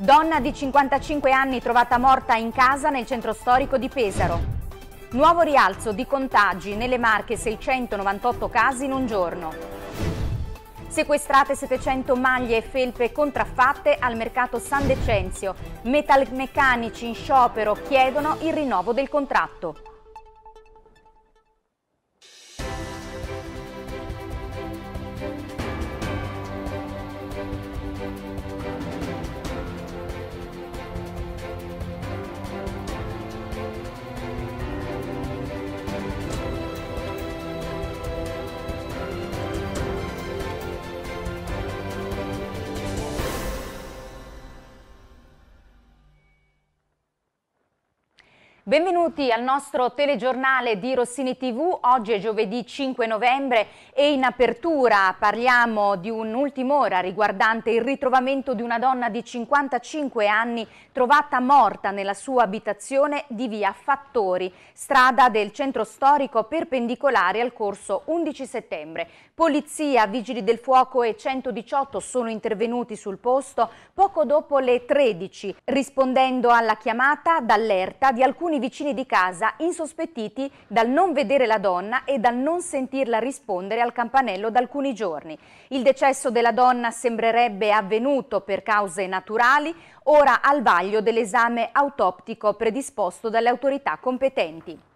Donna di 55 anni trovata morta in casa nel centro storico di Pesaro. Nuovo rialzo di contagi nelle Marche 698 casi in un giorno. Sequestrate 700 maglie e felpe contraffatte al mercato San Decenzio. Metalmeccanici in sciopero chiedono il rinnovo del contratto. Benvenuti al nostro telegiornale di Rossini TV, oggi è giovedì 5 novembre e in apertura parliamo di un'ultima ora riguardante il ritrovamento di una donna di 55 anni trovata morta nella sua abitazione di via Fattori, strada del centro storico perpendicolare al corso 11 settembre. Polizia, Vigili del Fuoco e 118 sono intervenuti sul posto poco dopo le 13, rispondendo alla chiamata d'allerta di alcuni alcuni vicini di casa insospettiti dal non vedere la donna e dal non sentirla rispondere al campanello da alcuni giorni. Il decesso della donna sembrerebbe avvenuto per cause naturali, ora al vaglio dell'esame autoptico predisposto dalle autorità competenti.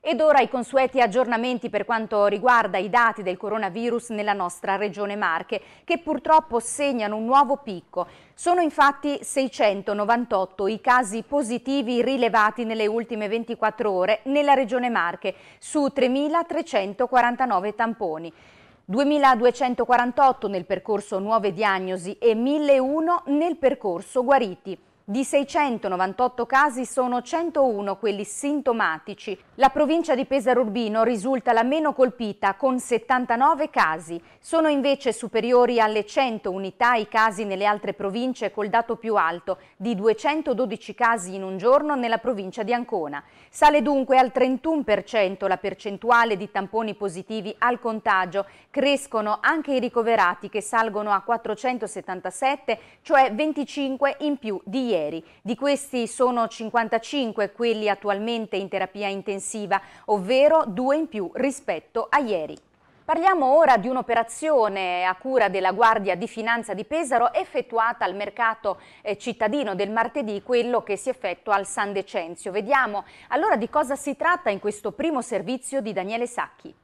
Ed ora i consueti aggiornamenti per quanto riguarda i dati del coronavirus nella nostra regione Marche, che purtroppo segnano un nuovo picco. Sono infatti 698 i casi positivi rilevati nelle ultime 24 ore nella regione Marche, su 3.349 tamponi. 2.248 nel percorso nuove diagnosi e 1.001 nel percorso guariti. Di 698 casi sono 101 quelli sintomatici. La provincia di Pesaro Urbino risulta la meno colpita con 79 casi. Sono invece superiori alle 100 unità i casi nelle altre province col dato più alto di 212 casi in un giorno nella provincia di Ancona. Sale dunque al 31% la percentuale di tamponi positivi al contagio. Crescono anche i ricoverati che salgono a 477, cioè 25 in più di ieri ospedalieri. Di questi sono 55 quelli attualmente in terapia intensiva, ovvero due in più rispetto a ieri. Parliamo ora di un'operazione a cura della Guardia di Finanza di Pesaro effettuata al mercato eh, cittadino del martedì, quello che si effettua al San Decenzio. Vediamo allora di cosa si tratta in questo primo servizio di Daniele Sacchi.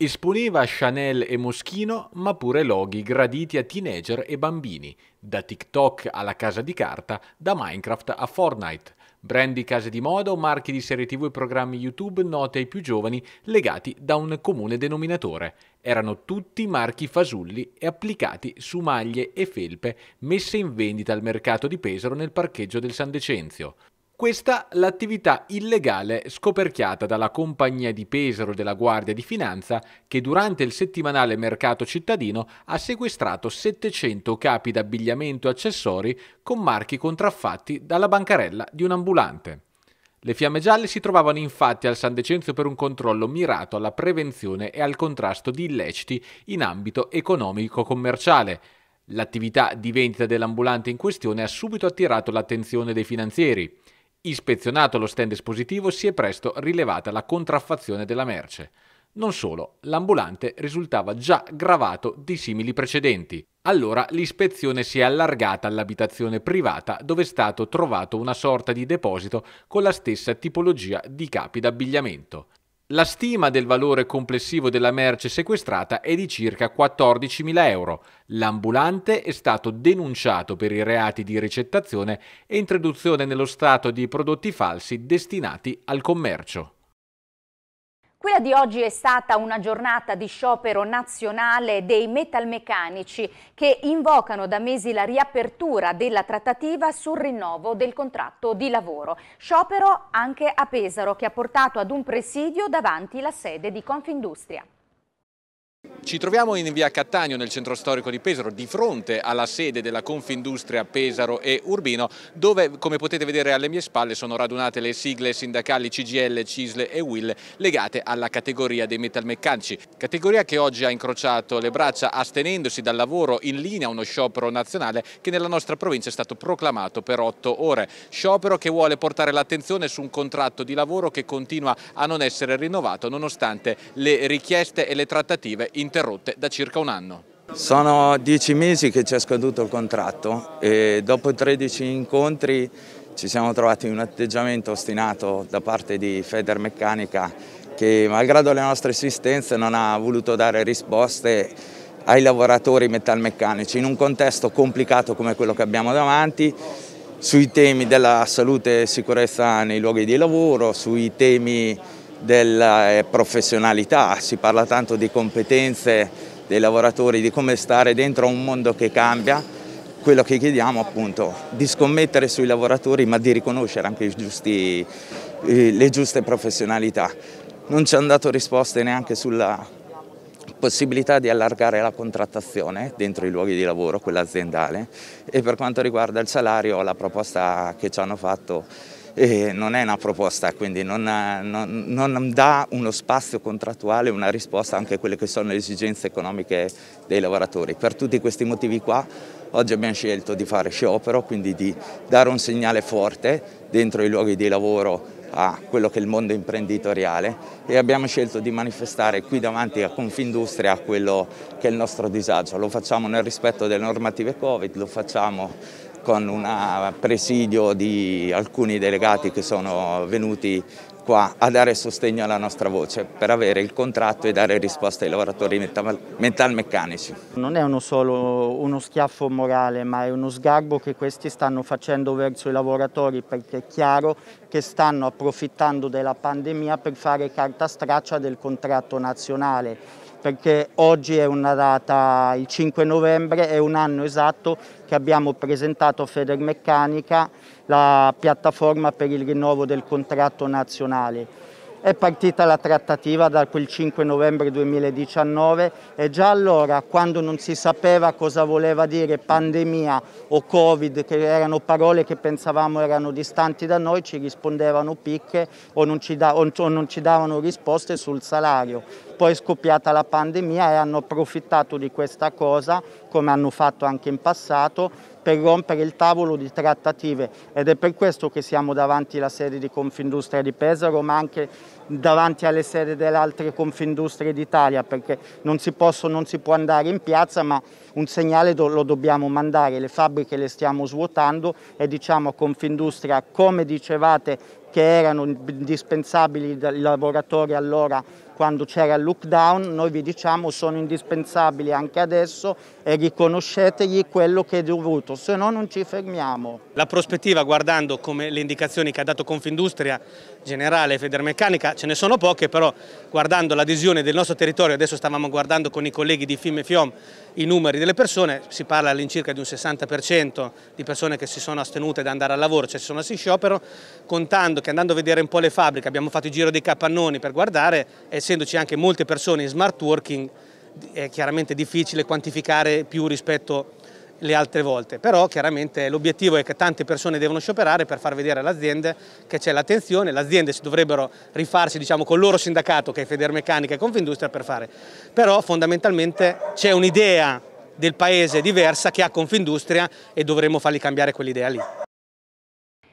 Esponeva Chanel e Moschino, ma pure loghi graditi a teenager e bambini, da TikTok alla casa di carta, da Minecraft a Fortnite. Brand di case di moda o marchi di serie TV e programmi YouTube note ai più giovani legati da un comune denominatore. Erano tutti marchi fasulli e applicati su maglie e felpe messe in vendita al mercato di Pesaro nel parcheggio del San Decenzio. Questa l'attività illegale scoperchiata dalla compagnia di Pesaro della Guardia di Finanza che durante il settimanale mercato cittadino ha sequestrato 700 capi d'abbigliamento e accessori con marchi contraffatti dalla bancarella di un ambulante. Le fiamme gialle si trovavano infatti al San Decenzio per un controllo mirato alla prevenzione e al contrasto di illeciti in ambito economico-commerciale. L'attività di vendita dell'ambulante in questione ha subito attirato l'attenzione dei finanzieri. Ispezionato lo stand espositivo si è presto rilevata la contraffazione della merce. Non solo, l'ambulante risultava già gravato di simili precedenti. Allora l'ispezione si è allargata all'abitazione privata dove è stato trovato una sorta di deposito con la stessa tipologia di capi d'abbigliamento. La stima del valore complessivo della merce sequestrata è di circa 14.000 euro. L'ambulante è stato denunciato per i reati di ricettazione e introduzione nello Stato di prodotti falsi destinati al commercio. Quella di oggi è stata una giornata di sciopero nazionale dei metalmeccanici che invocano da mesi la riapertura della trattativa sul rinnovo del contratto di lavoro. Sciopero anche a Pesaro che ha portato ad un presidio davanti la sede di Confindustria. Ci troviamo in via Cattaneo nel centro storico di Pesaro di fronte alla sede della Confindustria Pesaro e Urbino dove come potete vedere alle mie spalle sono radunate le sigle sindacali CGL, Cisle e Will legate alla categoria dei metalmeccanici, categoria che oggi ha incrociato le braccia astenendosi dal lavoro in linea a uno sciopero nazionale che nella nostra provincia è stato proclamato per otto ore, sciopero che vuole portare l'attenzione su un contratto di lavoro che continua a non essere rinnovato nonostante le richieste e le trattative interrotte da circa un anno. Sono dieci mesi che ci è scaduto il contratto e dopo 13 incontri ci siamo trovati in un atteggiamento ostinato da parte di Federmeccanica che malgrado le nostre esistenze non ha voluto dare risposte ai lavoratori metalmeccanici in un contesto complicato come quello che abbiamo davanti sui temi della salute e sicurezza nei luoghi di lavoro, sui temi della eh, professionalità, si parla tanto di competenze dei lavoratori, di come stare dentro un mondo che cambia, quello che chiediamo appunto di scommettere sui lavoratori ma di riconoscere anche giusti, le giuste professionalità. Non ci hanno dato risposte neanche sulla possibilità di allargare la contrattazione dentro i luoghi di lavoro, quella aziendale e per quanto riguarda il salario la proposta che ci hanno fatto eh, non è una proposta, quindi non, non, non, dà uno spazio contrattuale, una risposta anche a quelle che sono le esigenze economiche dei lavoratori. Per tutti questi motivi qua oggi abbiamo scelto di fare sciopero, quindi di dare un segnale forte dentro i luoghi di lavoro a quello che è il mondo imprenditoriale e abbiamo scelto di manifestare qui davanti a Confindustria quello che è il nostro disagio. Lo facciamo nel rispetto delle normative Covid, lo facciamo con un presidio di alcuni delegati che sono venuti qua a dare sostegno alla nostra voce per avere il contratto e dare risposta ai lavoratori mentalmeccanici. non è uno solo uno schiaffo morale ma è uno sgarbo che questi stanno facendo verso i lavoratori perché è chiaro che stanno approfittando della pandemia per fare carta straccia del contratto nazionale perché oggi è una data, il 5 novembre, è un anno esatto che abbiamo presentato a Federmeccanica la piattaforma per il rinnovo del contratto nazionale è partita la trattativa da quel 5 novembre 2019 e già allora, quando non si sapeva cosa voleva dire pandemia o Covid, che erano parole che pensavamo erano distanti da noi, ci rispondevano picche o non ci, da, o non ci davano risposte sul salario. Poi è scoppiata la pandemia e hanno approfittato di questa cosa, come hanno fatto anche in passato, per rompere il tavolo di trattative ed è per questo che siamo davanti alla sede di Confindustria di Pesaro ma anche davanti alle sedi delle altre Confindustrie d'Italia perché non si, posso, non si, può andare in piazza ma un segnale lo dobbiamo mandare, le fabbriche le stiamo svuotando e diciamo a Confindustria come dicevate che erano indispensabili dai lavoratori allora quando c'era il lockdown, noi vi diciamo sono indispensabili anche adesso e riconoscetegli quello che è dovuto, se no non ci fermiamo. La prospettiva guardando come le indicazioni che ha dato Confindustria generale Federmeccanica, ce ne sono poche, però guardando l'adesione del nostro territorio, adesso stavamo guardando con i colleghi di FIM e FIOM i numeri delle persone, si parla all'incirca di un 60% di persone che si sono astenute da andare al lavoro, cioè si sono assi sciopero, contando che andando a vedere un po' le fabbriche, abbiamo fatto il giro dei capannoni per guardare, essendoci anche molte persone in smart working, è chiaramente difficile quantificare più rispetto a le altre volte, però chiaramente l'obiettivo è che tante persone devono scioperare per far vedere alle aziende che c'è l'attenzione, le aziende dovrebbero rifarsi diciamo, con il loro sindacato che è Federmeccanica e Confindustria per fare, però fondamentalmente c'è un'idea del paese diversa che ha Confindustria e dovremmo fargli cambiare quell'idea lì.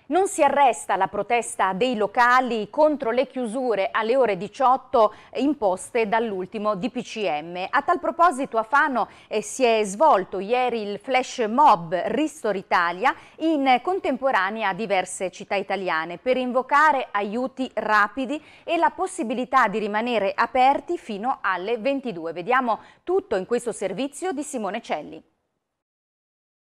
Non si arresta la protesta dei locali contro le chiusure alle ore 18 imposte dall'ultimo DPCM. A tal proposito a Fano eh, si è svolto ieri il flash mob Ristor Italia in contemporanea a diverse città italiane per invocare aiuti rapidi e la possibilità di rimanere aperti fino alle 22. Vediamo tutto in questo servizio di Simone Celli.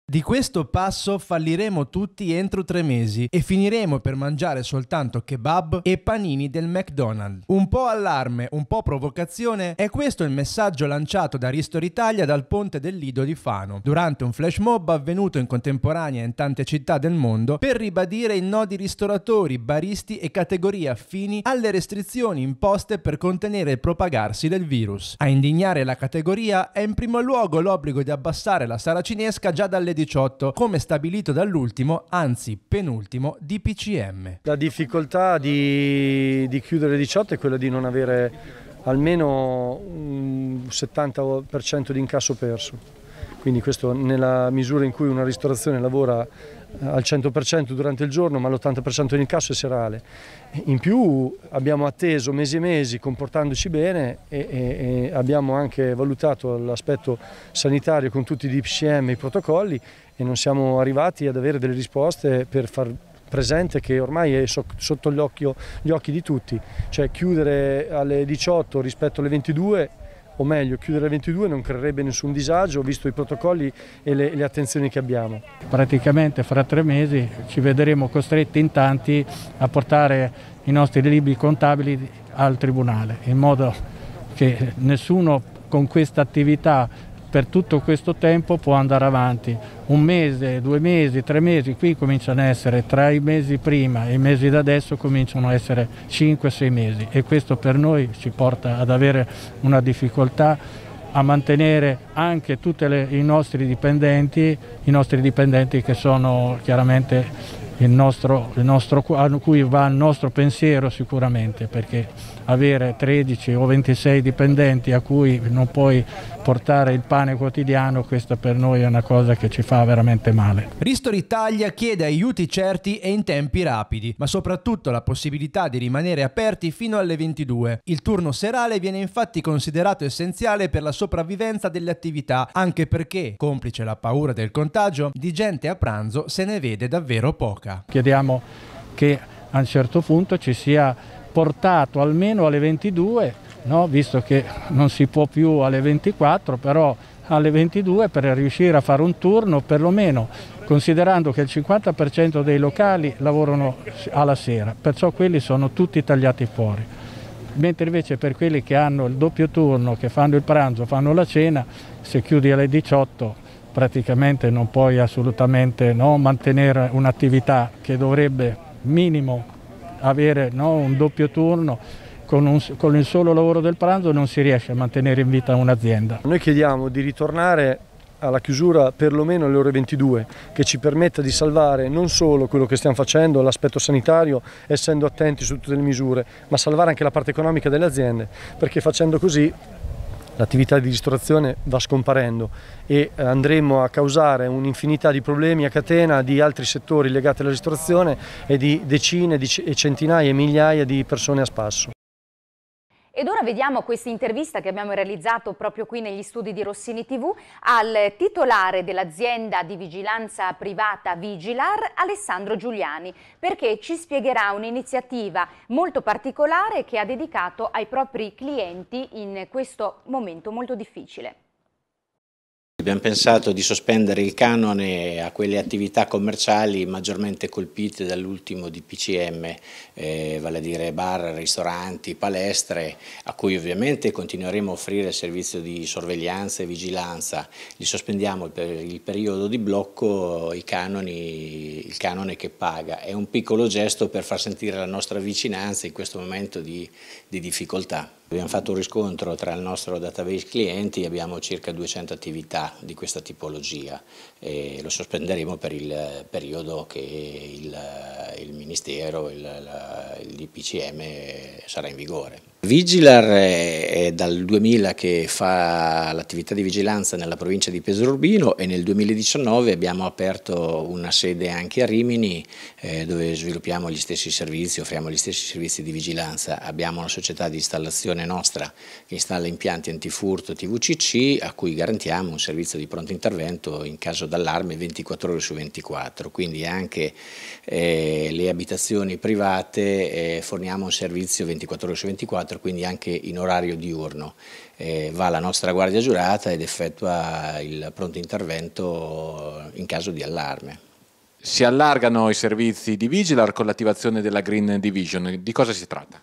Di questo passo falliremo tutti entro tre mesi e finiremo per mangiare soltanto kebab e panini del McDonald's. Un po' allarme, un po' provocazione, è questo il messaggio lanciato da Ristor Italia dal ponte del Lido di Fano, durante un flash mob avvenuto in contemporanea in tante città del mondo, per ribadire il no di ristoratori, baristi e categorie affini alle restrizioni imposte per contenere il propagarsi del virus. A indignare la categoria è in primo luogo l'obbligo di abbassare la saracinesca già dalle 18 2018, come stabilito dall'ultimo, anzi penultimo, DPCM. La difficoltà di, di chiudere 18 è quella di non avere almeno un 70% di incasso perso. Quindi questo nella misura in cui una ristorazione lavora al 100% durante il giorno ma l'80% in incasso è serale. In più abbiamo atteso mesi e mesi comportandoci bene e, e, e abbiamo anche valutato l'aspetto sanitario con tutti i DPCM e i protocolli e non siamo arrivati ad avere delle risposte per far presente che ormai è sotto gli occhi, gli occhi di tutti, cioè chiudere alle 18 rispetto alle 22 o meglio chiudere alle 22 non creerebbe nessun disagio visto i protocolli e le, le attenzioni che abbiamo. Praticamente fra tre mesi ci vedremo costretti in tanti a portare i nostri libri contabili al Tribunale in modo che nessuno con questa attività per tutto questo tempo può andare avanti. Un mese, due mesi, tre mesi, qui cominciano a essere tra i mesi prima e i mesi da adesso cominciano a essere 5-6 mesi e questo per noi ci porta ad avere una difficoltà a mantenere anche tutti i nostri dipendenti, i nostri dipendenti che sono chiaramente il nostro, il nostro, a cui va il nostro pensiero sicuramente perché avere 13 o 26 dipendenti a cui non puoi portare il pane quotidiano, questa per noi è una cosa che ci fa veramente male. Ristori Italia chiede aiuti certi e in tempi rapidi, ma soprattutto la possibilità di rimanere aperti fino alle 22. Il turno serale viene infatti considerato essenziale per la sopravvivenza delle attività, anche perché, complice la paura del contagio, di gente a pranzo se ne vede davvero poca. Chiediamo che a un certo punto ci sia portato almeno alle 22, no? visto che non si può più alle 24, però alle 22 per riuscire a fare un turno perlomeno considerando che il 50% dei locali lavorano alla sera, perciò quelli sono tutti tagliati fuori. Mentre invece per quelli che hanno il doppio turno, che fanno il pranzo, fanno la cena, se chiudi alle 18 praticamente non puoi assolutamente no, mantenere un'attività che dovrebbe minimo avere no, un doppio turno con, un, con, il solo lavoro del pranzo non si riesce a mantenere in vita un'azienda. Noi chiediamo di ritornare alla chiusura perlomeno alle ore 22 che ci permetta di salvare non solo quello che stiamo facendo, l'aspetto sanitario, essendo attenti su tutte le misure, ma salvare anche la parte economica delle aziende, perché facendo così l'attività di ristorazione va scomparendo e eh, andremo a causare un'infinità di problemi a catena di altri settori legati alla ristorazione e di decine e centinaia e migliaia di persone a spasso. Ed ora vediamo questa intervista che abbiamo realizzato proprio qui negli studi di Rossini TV al titolare dell'azienda di vigilanza privata Vigilar, Alessandro Giuliani, perché ci spiegherà un'iniziativa molto particolare che ha dedicato ai propri clienti in questo momento molto difficile. Abbiamo pensato di sospendere il canone a quelle attività commerciali maggiormente colpite dall'ultimo DPCM, eh, vale a dire bar, ristoranti, palestre, a cui ovviamente continueremo a offrire il servizio di sorveglianza e vigilanza. Li sospendiamo per il periodo di blocco canoni, il canone che paga. È un piccolo gesto per far sentire la nostra vicinanza in questo momento di, di difficoltà. Abbiamo fatto un riscontro tra il nostro database clienti, abbiamo circa 200 attività di questa tipologia e lo sospenderemo per il periodo che il, il Ministero, il, la, il DPCM sarà in vigore. Vigilar è, dal 2000 che fa l'attività di vigilanza nella provincia di Pesaro Urbino e nel 2019 abbiamo aperto una sede anche a Rimini eh, dove sviluppiamo gli stessi servizi, offriamo gli stessi servizi di vigilanza. Abbiamo una società di installazione nostra che installa impianti antifurto TVCC a cui garantiamo un servizio di pronto intervento in caso d'allarme 24 ore su 24, quindi anche eh, le abitazioni private eh, forniamo un servizio 24 ore su 24 24, quindi anche in orario diurno. Eh, va la nostra guardia giurata ed effettua il pronto intervento in caso di allarme. Si allargano i servizi di Vigilar con l'attivazione della Green Division. Di cosa si tratta?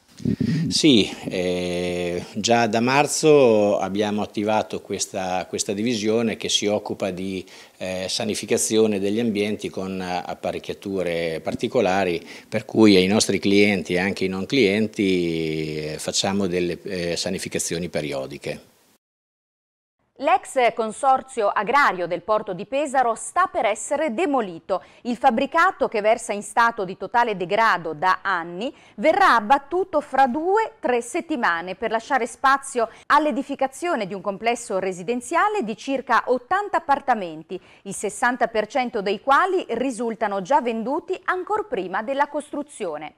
Sì, eh, già da marzo abbiamo attivato questa, questa divisione che si occupa di eh, sanificazione degli ambienti con apparecchiature particolari, per cui ai nostri clienti e anche ai non clienti eh, facciamo delle eh, sanificazioni periodiche. L'ex consorzio agrario del porto di Pesaro sta per essere demolito. Il fabbricato, che versa in stato di totale degrado da anni, verrà abbattuto fra due o tre settimane per lasciare spazio all'edificazione di un complesso residenziale di circa 80 appartamenti, il 60% dei quali risultano già venduti ancor prima della costruzione.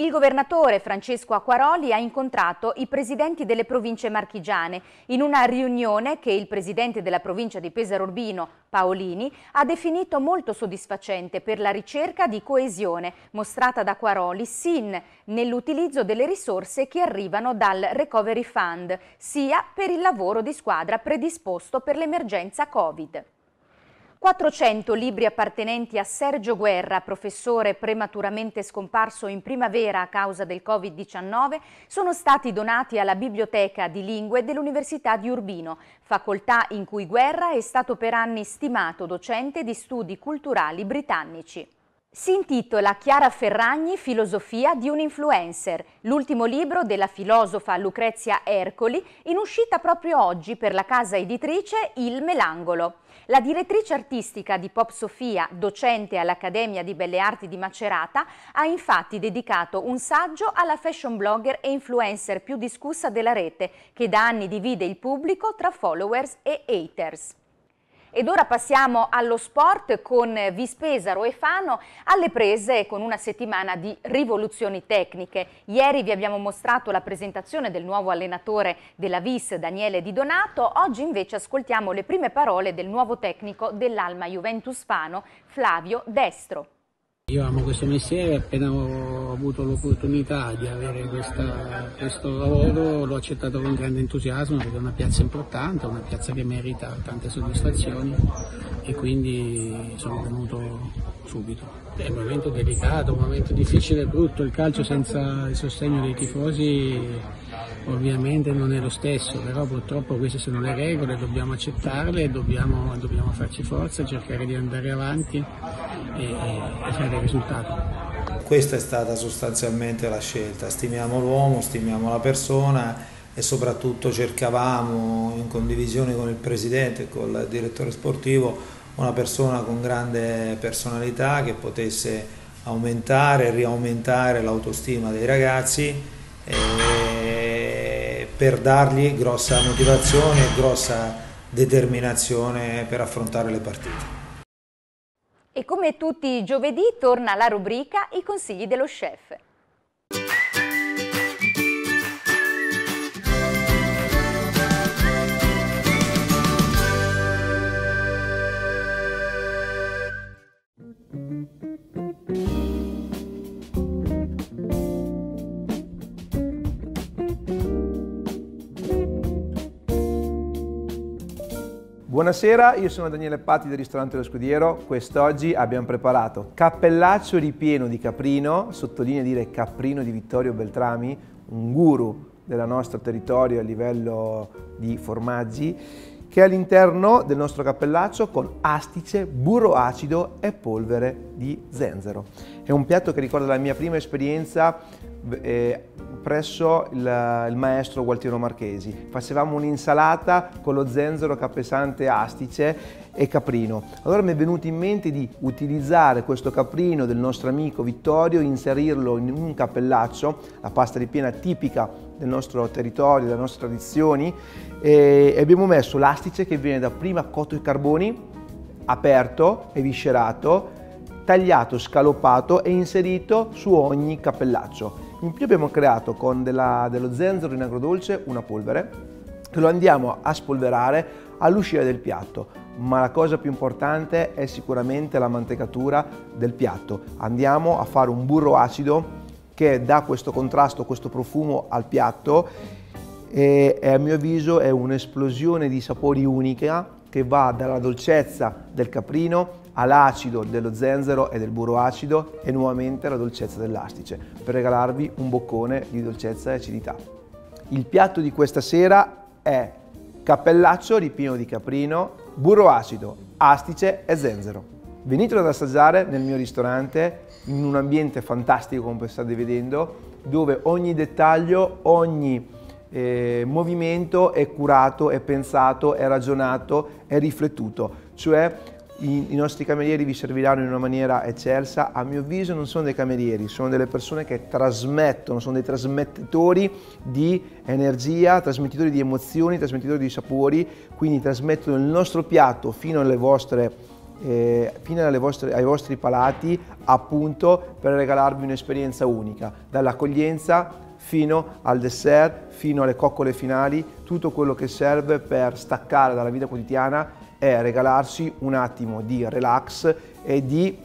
Il governatore Francesco Acquaroli ha incontrato i presidenti delle province marchigiane in una riunione che il presidente della provincia di Pesaro Urbino, Paolini, ha definito molto soddisfacente per la ricerca di coesione mostrata da Acquaroli sin nell'utilizzo delle risorse che arrivano dal Recovery Fund, sia per il lavoro di squadra predisposto per l'emergenza Covid. 400 libri appartenenti a Sergio Guerra, professore prematuramente scomparso in primavera a causa del Covid-19, sono stati donati alla Biblioteca di Lingue dell'Università di Urbino, facoltà in cui Guerra è stato per anni stimato docente di studi culturali britannici. Si intitola Chiara Ferragni, Filosofia di un influencer, l'ultimo libro della filosofa Lucrezia Ercoli, in uscita proprio oggi per la casa editrice Il Melangolo. La direttrice artistica di Pop Sofia, docente all'Accademia di Belle Arti di Macerata, ha infatti dedicato un saggio alla fashion blogger e influencer più discussa della rete, che da anni divide il pubblico tra followers e haters. Ed ora passiamo allo sport con Vispesaro e Fano alle prese con una settimana di rivoluzioni tecniche. Ieri vi abbiamo mostrato la presentazione del nuovo allenatore della Vis, Daniele Di Donato. Oggi invece ascoltiamo le prime parole del nuovo tecnico dell'Alma Juventus Fano, Flavio Destro. Io amo questo mestiere, appena ho ho avuto l'opportunità di avere questa, questo lavoro, l'ho accettato con grande entusiasmo perché è una piazza importante, una piazza che merita tante soddisfazioni e quindi sono venuto subito. È un momento delicato, un momento difficile e brutto, il calcio senza il sostegno dei tifosi ovviamente non è lo stesso, però purtroppo queste sono le regole, dobbiamo accettarle e dobbiamo, dobbiamo farci forza, cercare di andare avanti e, e fare risultati questa è stata sostanzialmente la scelta, stimiamo l'uomo, stimiamo la persona e soprattutto cercavamo in condivisione con il presidente e con il direttore sportivo una persona con grande personalità che potesse aumentare e riaumentare l'autostima dei ragazzi eh, per dargli grossa motivazione e grossa determinazione per affrontare le partite. E come tutti i giovedì torna la rubrica I consigli dello chef. Buonasera, io sono Daniele Patti del ristorante Lo Scudiero. Quest'oggi abbiamo preparato cappellaccio ripieno di caprino, sottolinea dire caprino di Vittorio Beltrami, un guru del nostro territorio a livello di formaggi, che è all'interno del nostro cappellaccio con astice, burro acido e polvere di zenzero. È un piatto che ricorda la mia prima esperienza eh, presso il, il, maestro Gualtiero Marchesi. Facevamo un'insalata con lo zenzero capesante astice e caprino. Allora mi è venuto in mente di utilizzare questo caprino del nostro amico Vittorio, inserirlo in un cappellaccio, la pasta ripiena tipica del nostro territorio, delle nostre tradizioni, e abbiamo messo l'astice che viene da prima cotto ai carboni, aperto e viscerato, tagliato, scalopato e inserito su ogni cappellaccio. In più abbiamo creato con della, dello zenzero in agrodolce una polvere che lo andiamo a spolverare all'uscita del piatto ma la cosa più importante è sicuramente la mantecatura del piatto. Andiamo a fare un burro acido che dà questo contrasto, questo profumo al piatto e a mio avviso è un'esplosione di sapori unica che va dalla dolcezza del caprino ha l'acido dello zenzero e del burro acido e nuovamente la dolcezza dell'astice per regalarvi un boccone di dolcezza e acidità. Il piatto di questa sera è cappellaccio ripieno di caprino, burro acido, astice e zenzero. Venitelo ad assaggiare nel mio ristorante in un ambiente fantastico come state vedendo dove ogni dettaglio, ogni eh, movimento è curato, è pensato, è ragionato, è riflettuto. Cioè i, nostri camerieri vi serviranno in una maniera eccelsa. A mio avviso non sono dei camerieri, sono delle persone che trasmettono, sono dei trasmettitori di energia, trasmettitori di emozioni, trasmettitori di sapori, quindi trasmettono il nostro piatto fino alle vostre eh, fino vostre, ai vostri palati appunto per regalarvi un'esperienza unica, dall'accoglienza fino al dessert, fino alle coccole finali, tutto quello che serve per staccare dalla vita quotidiana è regalarsi un attimo di relax e di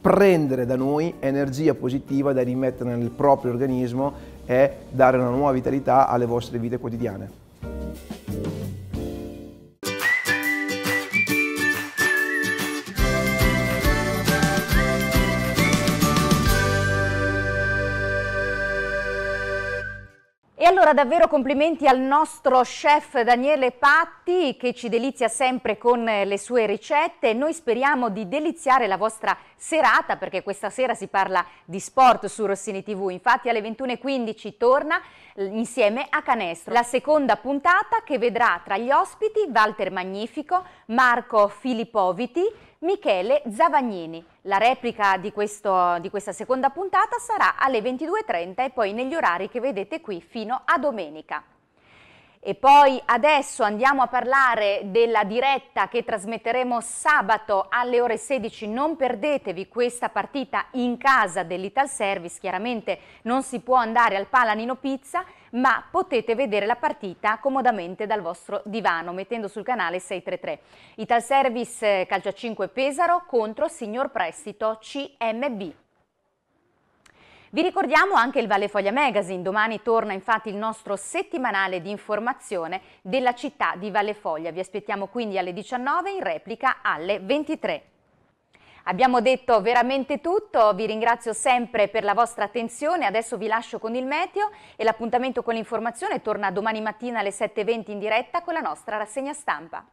prendere da noi energia positiva da rimettere nel proprio organismo e dare una nuova vitalità alle vostre vite quotidiane. E allora davvero complimenti al nostro chef Daniele Patti che ci delizia sempre con eh, le sue ricette. Noi speriamo di deliziare la vostra serata perché questa sera si parla di sport su Rossini TV. Infatti alle 21.15 torna eh, insieme a Canestro. La seconda puntata che vedrà tra gli ospiti Walter Magnifico, Marco Filippoviti, Michele Zavagnini. La replica di, questo, di questa seconda puntata sarà alle 22.30 e poi negli orari che vedete qui fino a domenica. E poi adesso andiamo a parlare della diretta che trasmetteremo sabato alle ore 16. Non perdetevi questa partita in casa dell'Ital Service, chiaramente non si può andare al Palanino Pizza ma potete vedere la partita comodamente dal vostro divano mettendo sul canale 633. Service eh, Calcio 5 Pesaro contro Signor Prestito CMB. Vi ricordiamo anche il Valle Foglia Magazine, domani torna infatti il nostro settimanale di informazione della città di Valle Foglia. Vi aspettiamo quindi alle 19 in replica alle 23. Abbiamo detto veramente tutto, vi ringrazio sempre per la vostra attenzione, adesso vi lascio con il meteo e l'appuntamento con l'informazione torna domani mattina alle 7.20 in diretta con la nostra rassegna stampa.